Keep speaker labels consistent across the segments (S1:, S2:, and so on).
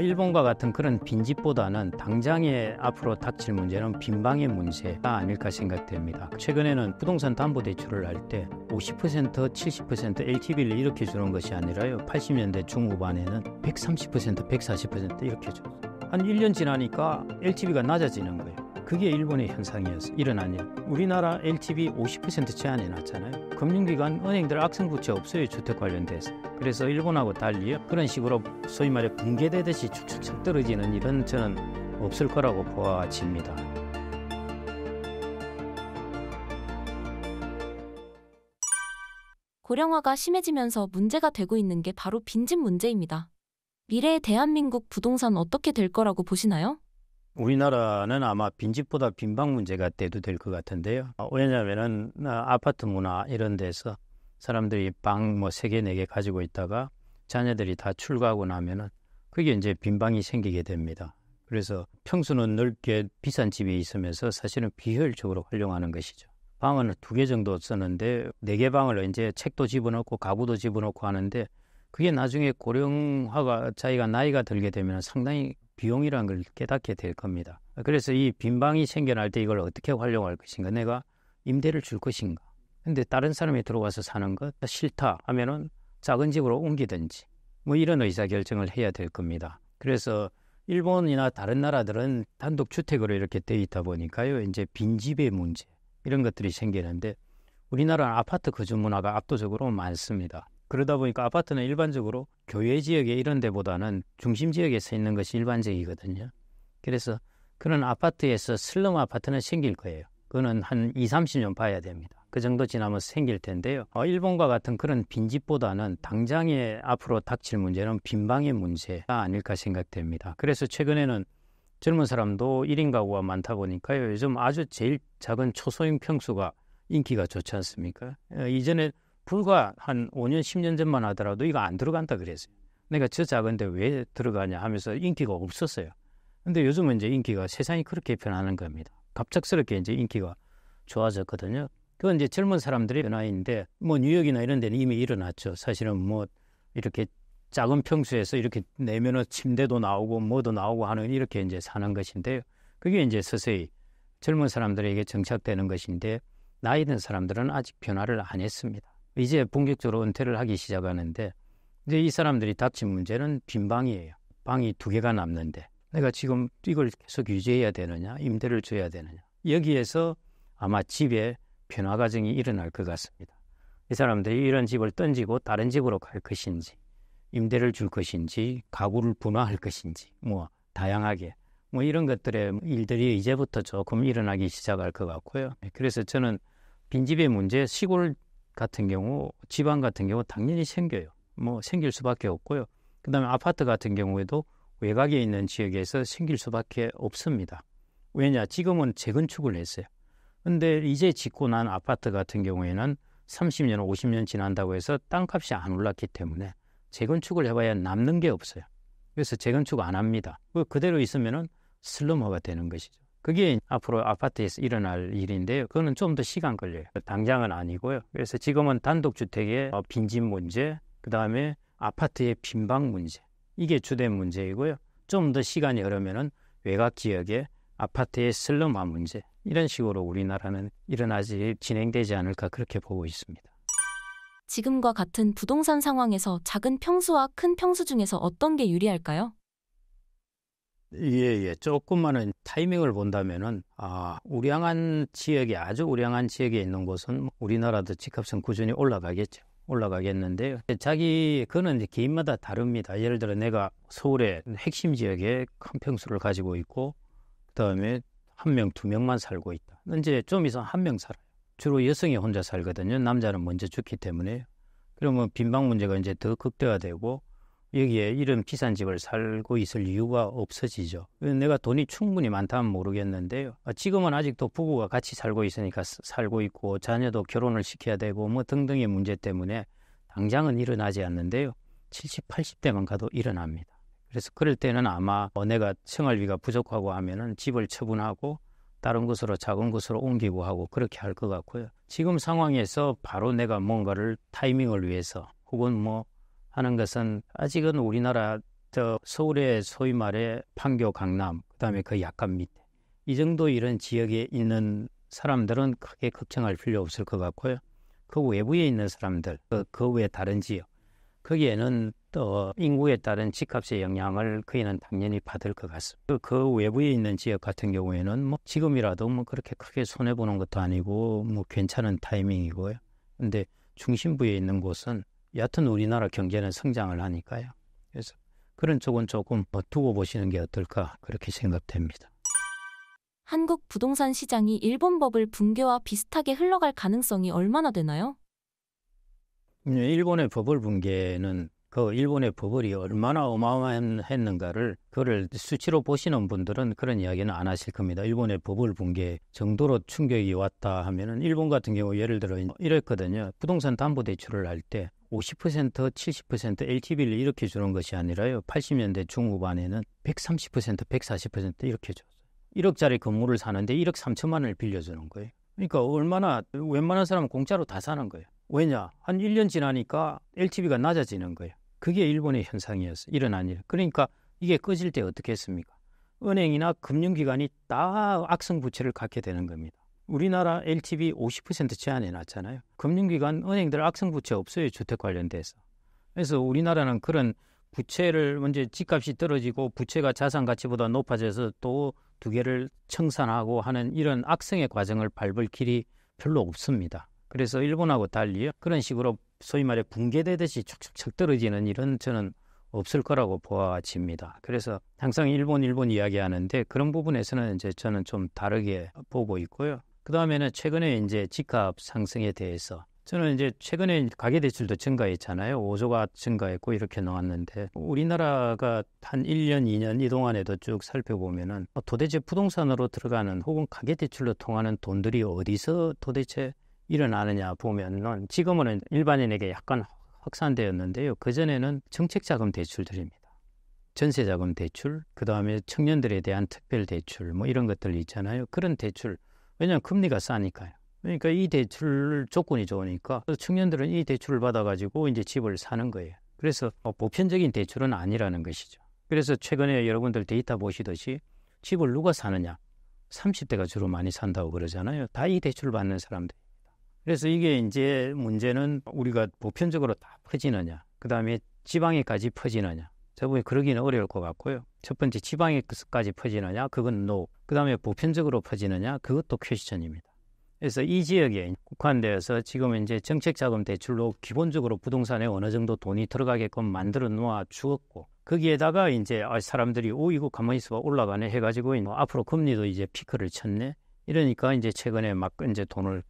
S1: 일본과 같은 그런 빈집보다는 당장에 앞으로 닥칠 문제는 빈방의 문제가 아닐까 생각됩니다. 최근에는 부동산 담보 대출을 할 때 50% 70% LTV를 이렇게 주는 것이 아니라요. 80년대 중후반에는 130% 140% 이렇게 줬어한 1년 지나니까 LTV가 낮아지는 거예요. 그게 일본의 현상이었어 일어난 일. 우리나라 LTV 50% 제한해 놨잖아요. 금융기관 은행들 악성부채 없어요. 주택 관련돼서. 그래서 일본하고 달리 그런 식으로 소위 말해 붕괴되듯이 축축축 떨어지는 일은 저는 없을 거라고 보아집니다.
S2: 고령화가 심해지면서 문제가 되고 있는 게 바로 빈집 문제입니다. 미래의 대한민국 부동산 어떻게 될 거라고 보시나요?
S1: 우리나라는 아마 빈집보다 빈방 문제가 돼도 될 것 같은데요. 아, 왜냐하면은 아, 아파트 문화 이런 데서 사람들이 방 뭐 세 개 네개 네 가지고 있다가 자녀들이 다 출가하고 나면은 그게 이제 빈방이 생기게 됩니다. 그래서 평수는 넓게 비싼 집이 있으면서 사실은 비효율적으로 활용하는 것이죠. 방은 두 개 정도 쓰는데 네 개 방을 이제 책도 집어넣고 가구도 집어넣고 하는데 그게 나중에 고령화가 자기가 나이가 들게 되면 상당히 비용이라는 걸 깨닫게 될 겁니다. 그래서 이 빈방이 생겨날 때 이걸 어떻게 활용할 것인가? 내가 임대를 줄 것인가? 근데 다른 사람이 들어와서 사는 것 싫다 하면은 작은 집으로 옮기든지 뭐 이런 의사 결정을 해야 될 겁니다. 그래서 일본이나 다른 나라들은 단독 주택으로 이렇게 돼 있다 보니까요. 이제 빈집의 문제 이런 것들이 생기는데 우리나라는 아파트 거주 문화가 압도적으로 많습니다. 그러다 보니까 아파트는 일반적으로 교회 지역에 이런 데보다는 중심 지역에 서 있는 것이 일반적이거든요. 그래서 그런 아파트에서 슬럼 아파트는 생길 거예요. 그거는 한 2, 30년 봐야 됩니다. 그 정도 지나면 생길 텐데요. 어, 일본과 같은 그런 빈집보다는 당장에 앞으로 닥칠 문제는 빈방의 문제가 아닐까 생각됩니다. 그래서 최근에는 젊은 사람도 1인 가구가 많다 보니까요. 요즘 아주 제일 작은 초소형 평수가 인기가 좋지 않습니까? 어, 이전에 불과 한 5년, 10년 전만 하더라도 이거 안 들어간다 그랬어요. 내가 저 작은데 왜 들어가냐 하면서 인기가 없었어요. 근데 요즘은 이제 인기가 세상이 그렇게 변하는 겁니다. 갑작스럽게 이제 인기가 좋아졌거든요. 그건 이제 젊은 사람들의 변화인데 뭐 뉴욕이나 이런 데는 이미 일어났죠. 사실은 뭐 이렇게 작은 평수에서 이렇게 내면은 침대도 나오고 뭐도 나오고 하는 이렇게 이제 사는 것인데요. 그게 이제 서서히 젊은 사람들에게 정착되는 것인데 나이 든 사람들은 아직 변화를 안 했습니다. 이제 본격적으로 은퇴를 하기 시작하는데 이제 이 사람들이 닥친 문제는 빈방이에요. 방이 두 개가 남는데 내가 지금 이걸 계속 유지해야 되느냐 임대를 줘야 되느냐 여기에서 아마 집에 변화 과정이 일어날 것 같습니다. 이 사람들이 이런 집을 던지고 다른 집으로 갈 것인지 임대를 줄 것인지 가구를 분화할 것인지 뭐 다양하게 뭐 이런 것들의 일들이 이제부터 조금 일어나기 시작할 것 같고요. 그래서 저는 빈집의 문제 시골 같은 경우 지방 같은 경우 당연히 생겨요. 뭐 생길 수밖에 없고요. 그다음에 아파트 같은 경우에도 외곽에 있는 지역에서 생길 수밖에 없습니다. 왜냐 지금은 재건축을 했어요. 근데 이제 짓고 난 아파트 같은 경우에는 30년, 50년 지난다고 해서 땅값이 안 올랐기 때문에 재건축을 해봐야 남는 게 없어요. 그래서 재건축 안 합니다. 그 그대로 있으면 슬럼화가 되는 것이죠. 그게 앞으로 아파트에서 일어날 일인데요. 그거는 좀 더 시간 걸려요. 당장은 아니고요. 그래서 지금은 단독주택의 어, 빈집 문제, 그 다음에 아파트의 빈방 문제, 이게 주된 문제이고요. 좀 더 시간이 흐르면은 외곽 지역의 아파트의 슬럼화 문제, 이런 식으로 우리나라는 일어나지 진행되지 않을까 그렇게 보고 있습니다.
S2: 지금과 같은 부동산 상황에서 작은 평수와 큰 평수 중에서 어떤 게 유리할까요?
S1: 예, 예. 조금만은 타이밍을 본다면은, 아, 우량한 지역이, 아주 우량한 지역에 있는 곳은 우리나라도 집값은 꾸준히 올라가겠죠. 올라가겠는데요. 자기, 그는 개인마다 다릅니다. 예를 들어 내가 서울의 핵심 지역에 큰 평수를 가지고 있고, 그 다음에 한 명, 두 명만 살고 있다. 이제 좀 이상 한 명 살아요. 주로 여성이 혼자 살거든요. 남자는 먼저 죽기 때문에. 그러면 빈방 문제가 이제 더 극대화되고, 여기에 이런 비싼 집을 살고 있을 이유가 없어지죠. 내가 돈이 충분히 많다면 모르겠는데요. 아, 지금은 아직도 부부가 같이 살고 있으니까 살고 있고 자녀도 결혼을 시켜야 되고 뭐 등등의 문제 때문에 당장은 일어나지 않는데요. 70, 80대만 가도 일어납니다. 그래서 그럴 때는 아마 어, 내가 생활비가 부족하고 하면은 집을 처분하고 다른 곳으로 작은 곳으로 옮기고 하고 그렇게 할 것 같고요. 지금 상황에서 바로 내가 뭔가를 타이밍을 위해서 혹은 뭐 하는 것은 아직은 우리나라 저 서울의 소위 말해 판교 강남 그다음에 그 약간 밑에 이 정도 이런 지역에 있는 사람들은 크게 걱정할 필요 없을 것 같고요. 그 외부에 있는 사람들 그, 그외 다른 지역 거기에는 또 인구에 따른 집값의 영향을 그에는 당연히 받을 것 같습니다. 그, 그 외부에 있는 지역 같은 경우에는 뭐 지금이라도 뭐 그렇게 크게 손해 보는 것도 아니고 뭐 괜찮은 타이밍이고요. 근데 중심부에 있는 곳은 여하튼 우리나라 경제는 성장을 하니까요. 그래서 그런 쪽은 조금 버투고 보시는 게 어떨까 그렇게 생각됩니다.
S2: 한국 부동산 시장이 일본 버블 붕괴와 비슷하게 흘러갈 가능성이 얼마나 되나요?
S1: 음, 일본의 버블 붕괴는 그 일본의 버블이 얼마나 어마어마했는가를 그를 수치로 보시는 분들은 그런 이야기는 안 하실 겁니다. 일본의 버블 붕괴 정도로 충격이 왔다 하면은 일본 같은 경우 예를 들어 이랬거든요. 부동산 담보 대출을 할때 50% 70% LTV를 이렇게 주는 것이 아니라요. 80년대 중후반에는 130% 140% 이렇게 줬어요. 1억짜리 건물을 사는데 1억 3천만 원을 빌려주는 거예요. 그러니까 얼마나 웬만한 사람은 공짜로 다 사는 거예요. 왜냐? 한 1년 지나니까 LTV가 낮아지는 거예요. 그게 일본의 현상이었어요. 일어난 일. 그러니까 이게 꺼질 때 어떻게 했습니까? 은행이나 금융기관이 다 악성 부채를 갖게 되는 겁니다. 우리나라 LTV 50% 제한해 놨잖아요. 금융기관 은행들 악성 부채 없어요. 주택 관련돼서. 그래서 우리나라는 그런 부채를 먼저 집값이 떨어지고 부채가 자산 가치보다 높아져서 또 두 개를 청산하고 하는 이런 악성의 과정을 밟을 길이 별로 없습니다. 그래서 일본하고 달리 그런 식으로 소위 말해 붕괴되듯이 촉촉척 떨어지는 일은 저는 없을 거라고 보아집니다. 그래서 항상 일본 일본 이야기하는데 그런 부분에서는 이제 저는 좀 다르게 보고 있고요. 그 다음에는 최근에 이제 집값 상승에 대해서 저는 이제 최근에 가계대출도 증가했잖아요. 5조가 증가했고 이렇게 나왔는데 우리나라가 한 1년, 2년 이 동안에도 쭉 살펴보면은 뭐 도대체 부동산으로 들어가는 혹은 가계대출로 통하는 돈들이 어디서 도대체 일어나느냐 보면은 지금은 일반인에게 약간 확산되었는데요. 그전에는 정책자금 대출들입니다. 전세자금 대출, 그 다음에 청년들에 대한 특별 대출, 뭐 이런 것들 있잖아요. 그런 대출, 왜냐하면 금리가 싸니까요. 그러니까 이 대출 조건이 좋으니까 청년들은 이 대출을 받아가지고 이제 집을 사는 거예요. 그래서 뭐 보편적인 대출은 아니라는 것이죠. 그래서 최근에 여러분들 데이터 보시듯이 집을 누가 사느냐? 30대가 주로 많이 산다고 그러잖아요. 다 이 대출을 받는 사람들입니다. 그래서 이게 이제 문제는 우리가 보편적으로 다 퍼지느냐, 그 다음에 지방에까지 퍼지느냐. 대부분 이 그러기는 어려울 것 같고요. 첫 번째 지방에까지 퍼지느냐 그건 NO. 그 다음에 보편적으로 퍼지느냐 그것도 퀘스천입니다. 그래서 이 지역에 국한되어서 지금 이제 정책자금 대출로 기본적으로 부동산에 어느 정도 돈이 들어가게끔 만들어 놓아 주었고 거기에다가 이제 아, 사람들이 오 이거 가만히 있어봐 올라가네 해가지고 뭐 앞으로 금리도 이제 피크를 쳤네 이러니까 이제 최근에 막 이제 돈을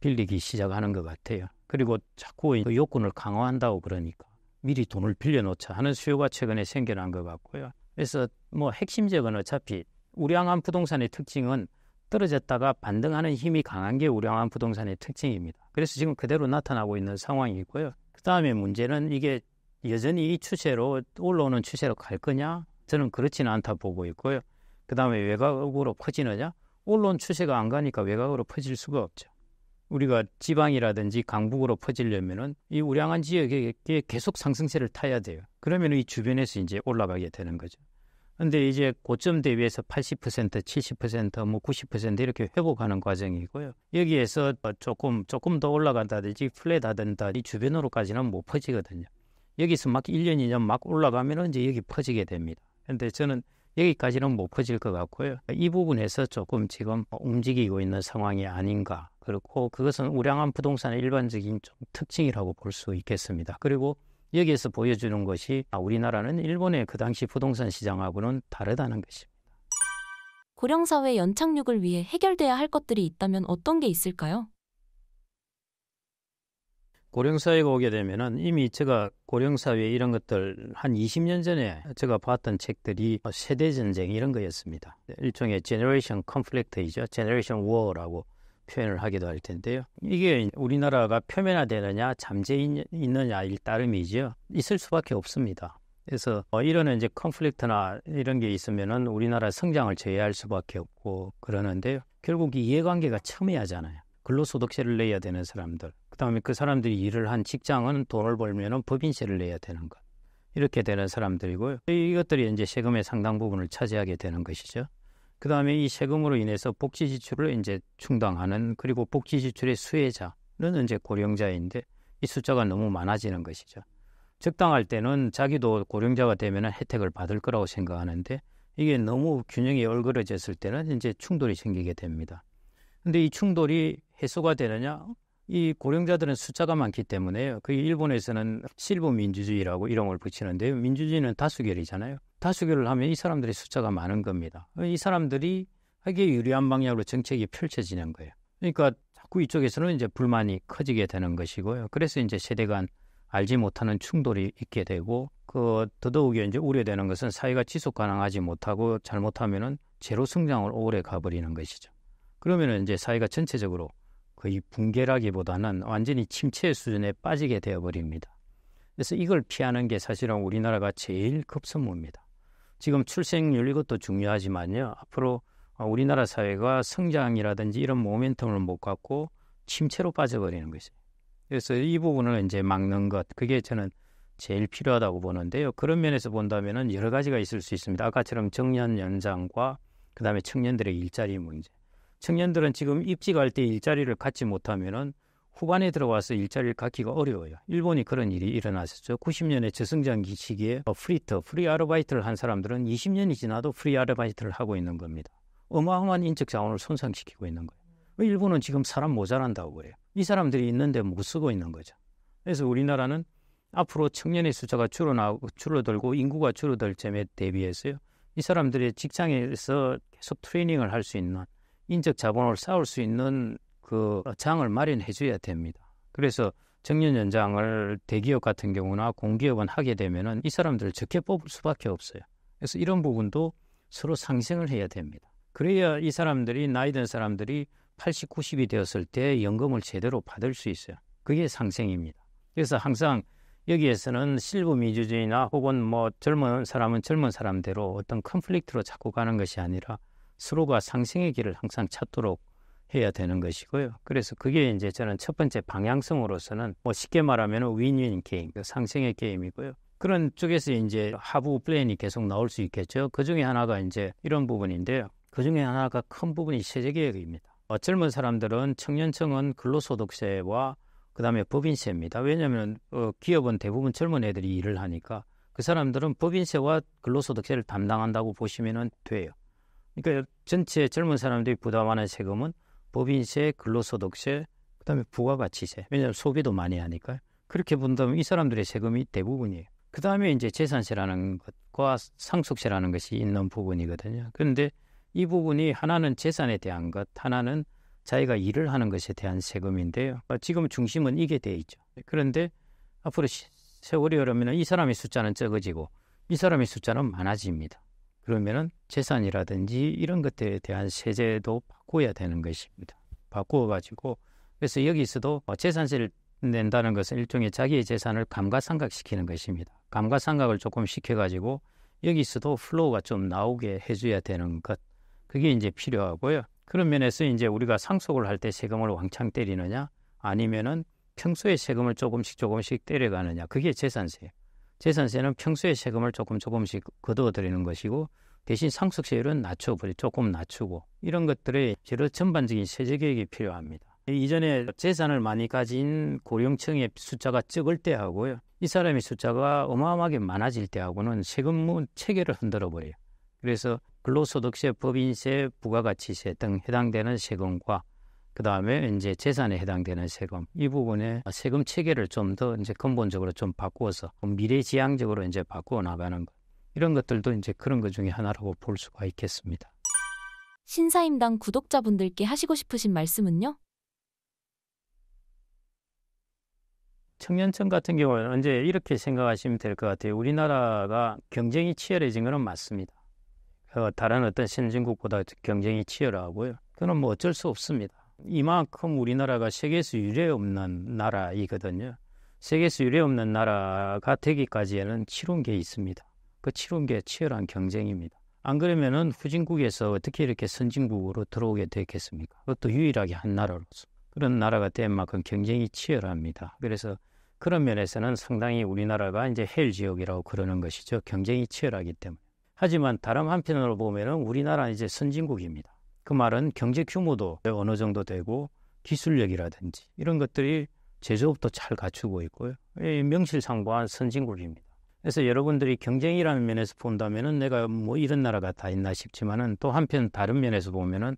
S1: 빌리기 시작하는 것 같아요. 그리고 자꾸 요건을 강화한다고 그러니까 미리 돈을 빌려놓자 하는 수요가 최근에 생겨난 것 같고요. 그래서 뭐 핵심적은 어차피 우량한 부동산의 특징은 떨어졌다가 반등하는 힘이 강한 게 우량한 부동산의 특징입니다. 그래서 지금 그대로 나타나고 있는 상황이고요. 그 다음에 문제는 이게 여전히 이 추세로 올라오는 추세로 갈 거냐? 저는 그렇지는 않다 보고 있고요. 그 다음에 외곽으로 퍼지느냐? 올라온 추세가 안 가니까 외곽으로 퍼질 수가 없죠. 우리가 지방이라든지 강북으로 퍼지려면은 이 우량한 지역에 계속 상승세를 타야 돼요. 그러면 이 주변에서 이제 올라가게 되는 거죠. 근데 이제 고점 대비해서 80%, 70%뭐 90% 이렇게 회복하는 과정이고요. 여기에서 조금 조금 더 올라간다든지 플랫하든다 이 주변으로까지는 못 퍼지거든요. 여기서 막 1년, 2년 막 올라가면 은 이제 여기 퍼지게 됩니다. 근데 저는 여기까지는 못 퍼질 것 같고요. 이 부분에서 조금 지금 움직이고 있는 상황이 아닌가 그렇고 그것은 우량한 부동산의 일반적인 좀 특징이라고 볼 수 있겠습니다. 그리고 여기에서 보여주는 것이 아, 우리나라는 일본의 그 당시 부동산 시장하고는 다르다는 것입니다.
S2: 고령사회 연착륙을 위해 해결돼야 할 것들이 있다면 어떤 게 있을까요?
S1: 고령사회가 오게 되면은 이미 제가 고령사회 이런 것들 한 20년 전에 제가 봤던 책들이 어, 세대전쟁 이런 거였습니다. 일종의 제너레이션 컨플렉트이죠. 제너레이션 워라고 표현을 하기도 할 텐데요. 이게 우리나라가 표면화되느냐 잠재있느냐일 따름이죠 있을 수밖에 없습니다. 그래서 어, 이런 이제 컨플릭트나 이런 게 있으면은 우리나라 성장을 제외할 수밖에 없고 그러는데요. 결국 이해관계가 첨예하잖아요. 근로소득세를 내야 되는 사람들, 그 다음에 그 사람들이 일을 한 직장은 돈을 벌면은 법인세를 내야 되는 것. 이렇게 되는 사람들이고요. 이것들이 이제 세금의 상당 부분을 차지하게 되는 것이죠. 그 다음에 이 세금으로 인해서 복지 지출을 이제 충당하는 그리고 복지 지출의 수혜자는 이제 고령자인데 이 숫자가 너무 많아지는 것이죠. 적당할 때는 자기도 고령자가 되면 혜택을 받을 거라고 생각하는데 이게 너무 균형이 얼그러졌을 때는 이제 충돌이 생기게 됩니다. 근데 이 충돌이 해소가 되느냐? 이 고령자들은 숫자가 많기 때문에 그 일본에서는 실버 민주주의라고 이름을 붙이는데요. 민주주의는 다수결이잖아요. 다수결을 하면 이 사람들의 숫자가 많은 겁니다. 이 사람들이 하기에 유리한 방향으로 정책이 펼쳐지는 거예요. 그러니까 자꾸 이쪽에서는 이제 불만이 커지게 되는 것이고요. 그래서 이제 세대 간 알지 못하는 충돌이 있게 되고 그 더더욱이 이제 우려되는 것은 사회가 지속 가능하지 못하고 잘못하면은 제로 성장을 오래 가버리는 것이죠. 그러면은 이제 사회가 전체적으로 거의 붕괴라기보다는 완전히 침체 수준에 빠지게 되어 버립니다. 그래서 이걸 피하는 게 사실은 우리나라가 제일 급선무입니다. 지금 출생률 이것도 중요하지만요. 앞으로 어, 우리나라 사회가 성장이라든지 이런 모멘텀을 못 갖고 침체로 빠져버리는 것이죠. 그래서 이 부분을 이제 막는 것 그게 저는 제일 필요하다고 보는데요. 그런 면에서 본다면은 여러 가지가 있을 수 있습니다. 아까처럼 정년 연장과 그다음에 청년들의 일자리 문제. 청년들은 지금 입직할 때 일자리를 갖지 못하면은 후반에 들어와서 일자리를 갖기가 어려워요. 일본이 그런 일이 일어났었죠. 9 0년의 저성장기 시기에 프리터, 프리 아르바이트를 한 사람들은 20년이 지나도 프리 아르바이트를 하고 있는 겁니다. 어마어마한 인적 자원을 손상시키고 있는 거예요. 일본은 지금 사람 모자란다고 그래요. 이 사람들이 있는데 못 쓰고 있는 거죠. 그래서 우리나라는 앞으로 청년의 숫자가 줄어나 줄어들고 인구가 줄어들 점에 대비해서요. 이 사람들의 직장에서 계속 트레이닝을 할 수 있는 인적 자본을 쌓을 수 있는 그 장을 마련해 줘야 됩니다. 그래서 정년 연장을 대기업 같은 경우나 공기업은 하게 되면은 이 사람들을 적게 뽑을 수밖에 없어요. 그래서 이런 부분도 서로 상생을 해야 됩니다. 그래야 이 사람들이 나이든 사람들이 80, 90이 되었을 때 연금을 제대로 받을 수 있어요. 그게 상생입니다. 그래서 항상 여기에서는 실버 민주주의나 혹은 뭐 젊은 사람은 젊은 사람대로 어떤 컨플릭트로 자꾸 가는 것이 아니라 서로가 상생의 길을 항상 찾도록 해야 되는 것이고요. 그래서 그게 이제 저는 첫 번째 방향성으로서는 뭐 쉽게 말하면 윈윈 게임, 그 상생의 게임이고요. 그런 쪽에서 이제 하부 플랜이 계속 나올 수 있겠죠. 그 중에 하나가 이제 이런 부분인데요. 그 중에 하나가 큰 부분이 세제계획입니다 어, 젊은 사람들은 청년층은 근로소득세와 그다음에 법인세입니다. 왜냐하면 어, 기업은 대부분 젊은 애들이 일을 하니까 그 사람들은 법인세와 근로소득세를 담당한다고 보시면 돼요. 그러니까 전체 젊은 사람들이 부담하는 세금은 법인세, 근로소득세, 그 다음에 부가가치세. 왜냐하면 소비도 많이 하니까. 그렇게 본다면 이 사람들의 세금이 대부분이에요. 그 다음에 이제 재산세라는 것과 상속세라는 것이 있는 부분이거든요. 그런데 이 부분이 하나는 재산에 대한 것, 하나는 자기가 일을 하는 것에 대한 세금인데요. 지금 중심은 이게 돼 있죠. 그런데 앞으로 세월이 흐르면 이 사람의 숫자는 적어지고 이 사람의 숫자는 많아집니다. 그러면은 재산이라든지 이런 것들에 대한 세제도 바꿔야 되는 것입니다. 바꾸어 가지고 그래서 여기서도 뭐 재산세를 낸다는 것은 일종의 자기의 재산을 감가상각시키는 것입니다. 감가상각을 조금 시켜가지고 여기서도 플로우가 좀 나오게 해줘야 되는 것 그게 이제 필요하고요. 그런 면에서 이제 우리가 상속을 할 때 세금을 왕창 때리느냐 아니면은 평소에 세금을 조금씩 조금씩 때려가느냐 그게 재산세예요. 재산세는 평소에 세금을 조금 조금씩 거둬들이는 것이고 대신 상속세율은 낮춰버리 조금 낮추고 이런 것들의 여러 전반적인 세제 계획이 필요합니다. 이전에 재산을 많이 가진 고령층의 숫자가 적을 때하고요. 이 사람의 숫자가 어마어마하게 많아질 때하고는 세금 체계를 흔들어 버려요. 그래서 근로소득세, 법인세, 부가가치세 등 해당되는 세금과 그 다음에 이제 재산에 해당되는 세금 이 부분에 세금 체계를 좀 더 이제 근본적으로 좀 바꾸어서 미래지향적으로 이제 바꾸어 나가는 것 이런 것들도 이제 그런 것 중에 하나라고 볼 수가 있겠습니다.
S2: 신사임당 구독자분들께 하시고 싶으신 말씀은요?
S1: 청년층 같은 경우는 이제 이렇게 생각하시면 될 것 같아요. 우리나라가 경쟁이 치열해진 것은 맞습니다. 어, 다른 어떤 선진국보다 경쟁이 치열하고요. 그건 뭐 어쩔 수 없습니다. 이만큼 우리나라가 세계에서 유례 없는 나라이거든요. 세계에서 유례 없는 나라가 되기까지에는 치러게 있습니다. 그치러게 치열한 경쟁입니다. 안 그러면은 후진국에서 어떻게 이렇게 선진국으로 들어오게 되겠습니까 그것도 유일하게 한 나라로서. 그런 나라가 된 만큼 경쟁이 치열합니다. 그래서 그런 면에서는 상당히 우리나라가 이제 헬 지역이라고 그러는 것이죠. 경쟁이 치열하기 때문에. 하지만 다른 한편으로 보면은 우리나라 이제 선진국입니다. 그 말은 경제 규모도 어느 정도 되고 기술력이라든지 이런 것들이 제조업도 잘 갖추고 있고요. 예, 명실상부한 선진국입니다. 그래서 여러분들이 경쟁이라는 면에서 본다면은 내가 뭐 이런 나라가 다 있나 싶지만은 또 한편 다른 면에서 보면은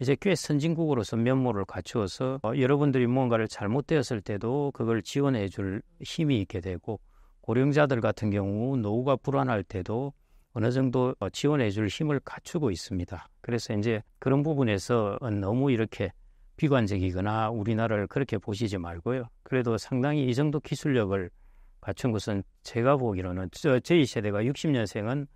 S1: 이제 꽤 선진국으로서 면모를 갖추어서 어, 여러분들이 뭔가를 잘못되었을 때도 그걸 지원해 줄 힘이 있게 되고 고령자들 같은 경우 노후가 불안할 때도 어느 정도 어, 지원해 줄 힘을 갖추고 있습니다. 그래서 이제 그런 부분에서 너무 이렇게 비관적이거나 우리나라를 그렇게 보시지 말고요. 그래도 상당히 이 정도 기술력을 갖춘 것은 제가 보기로는 저, 저희 세대가 60년생은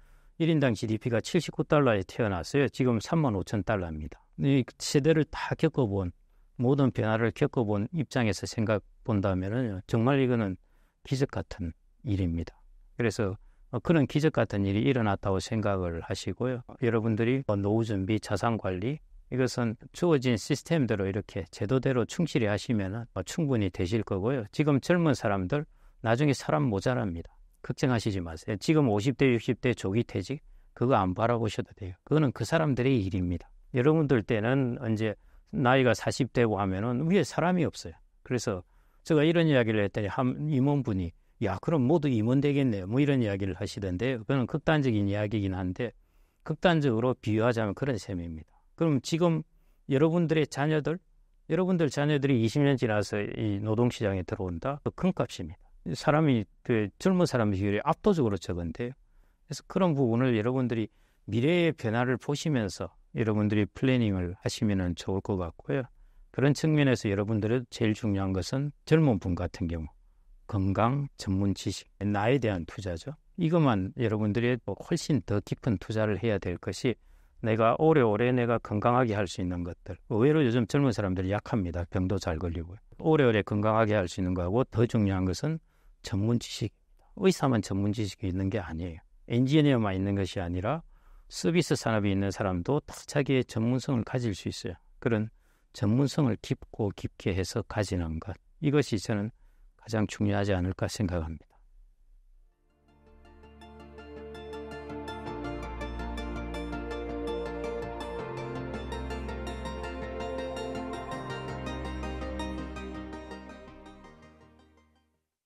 S1: 1인당 GDP가 79달러에 태어났어요. 지금 3만 5천 달러입니다. 이 세대를 다 겪어본 모든 변화를 겪어본 입장에서 생각 본다면 정말 이거는 기적 같은 일입니다. 그래서 어, 그런 기적 같은 일이 일어났다고 생각을 하시고요. 여러분들이 뭐 노후 준비, 자산 관리 이것은 주어진 시스템대로 이렇게 제도대로 충실히 하시면 뭐 충분히 되실 거고요. 지금 젊은 사람들 나중에 사람 모자랍니다. 걱정하시지 마세요. 지금 50대, 60대 조기 퇴직 그거 안 바라보셔도 돼요. 그거는 그 사람들의 일입니다. 여러분들 때는 언제 나이가 40대고 하면은 위에 사람이 없어요. 그래서 제가 이런 이야기를 했더니 한 임원분이 야 그럼 모두 임원 되겠네 요뭐 이런 이야기를 하시던데 그거는 극단적인 이야기이긴 한데 극단적으로 비유하자면 그런 셈입니다. 그럼 지금 여러분들의 자녀들 여러분들 자녀들이 20년 지나서 이 노동시장에 들어온다 그 큰 값입니다. 사람이 그 젊은 사람 비율이 압도적으로 적은데요. 그래서 그런 부분을 여러분들이 미래의 변화를 보시면서 여러분들이 플래닝을 하시면 좋을 것 같고요. 그런 측면에서 여러분들의 제일 중요한 것은 젊은 분 같은 경우 건강, 전문 지식, 나에 대한 투자죠. 이것만 여러분들이 뭐 훨씬 더 깊은 투자를 해야 될 것이 내가 오래오래 내가 건강하게 할 수 있는 것들. 의외로 요즘 젊은 사람들이 약합니다. 병도 잘걸리고 오래오래 건강하게 할 수 있는 거하고 더 중요한 것은 전문 지식. 의사만 전문 지식이 있는 게 아니에요. 엔지니어만 있는 것이 아니라 서비스 산업에 있는 사람도 다 자기의 전문성을 가질 수 있어요. 그런 전문성을 깊고 깊게 해서 가지는 것. 이것이 저는 가장 중요하지 않을까 생각합니다.